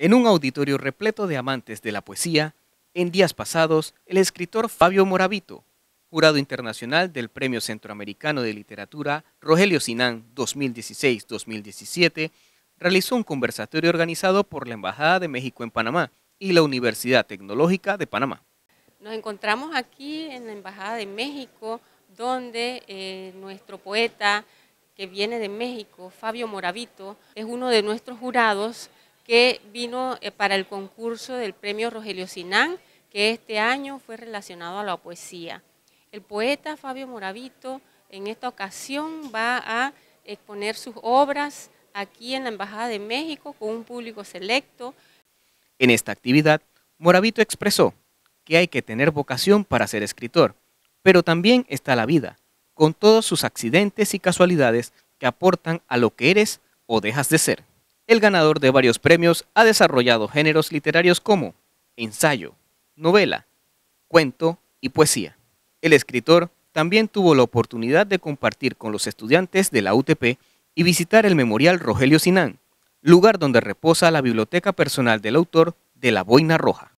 En un auditorio repleto de amantes de la poesía, en días pasados, el escritor Fabio Moravito, jurado internacional del Premio Centroamericano de Literatura Rogelio Sinán 2016-2017, realizó un conversatorio organizado por la Embajada de México en Panamá y la Universidad Tecnológica de Panamá. Nos encontramos aquí en la Embajada de México, donde eh, nuestro poeta que viene de México, Fabio Moravito, es uno de nuestros jurados que vino eh, para el concurso del premio Rogelio Sinán, que este año fue relacionado a la poesía. El poeta Fabio Moravito en esta ocasión va a exponer sus obras aquí en la Embajada de México con un público selecto. En esta actividad, Moravito expresó que hay que tener vocación para ser escritor, pero también está la vida, con todos sus accidentes y casualidades que aportan a lo que eres o dejas de ser el ganador de varios premios ha desarrollado géneros literarios como ensayo, novela, cuento y poesía. El escritor también tuvo la oportunidad de compartir con los estudiantes de la UTP y visitar el Memorial Rogelio Sinán, lugar donde reposa la biblioteca personal del autor de La Boina Roja.